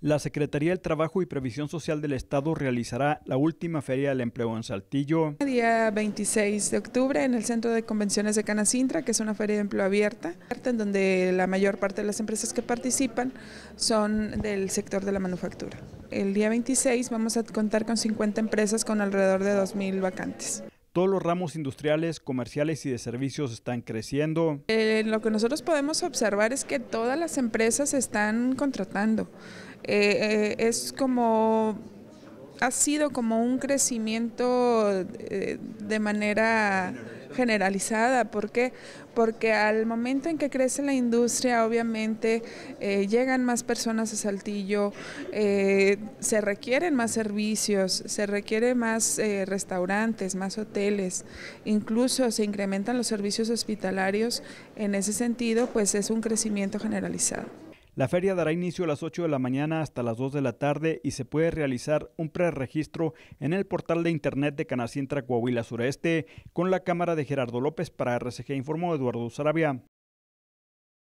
La Secretaría del Trabajo y Previsión Social del Estado realizará la última feria del empleo en Saltillo. El día 26 de octubre en el Centro de Convenciones de Canacintra, que es una feria de empleo abierta, en donde la mayor parte de las empresas que participan son del sector de la manufactura. El día 26 vamos a contar con 50 empresas con alrededor de 2.000 vacantes todos los ramos industriales, comerciales y de servicios están creciendo. Eh, lo que nosotros podemos observar es que todas las empresas están contratando. Eh, eh, es como ha sido como un crecimiento de manera generalizada. ¿Por qué? Porque al momento en que crece la industria, obviamente eh, llegan más personas a Saltillo, eh, se requieren más servicios, se requieren más eh, restaurantes, más hoteles, incluso se incrementan los servicios hospitalarios. En ese sentido, pues es un crecimiento generalizado. La feria dará inicio a las 8 de la mañana hasta las 2 de la tarde y se puede realizar un preregistro en el portal de internet de Canacintra Coahuila Sureste con la cámara de Gerardo López para RCG informó Eduardo Sarabia.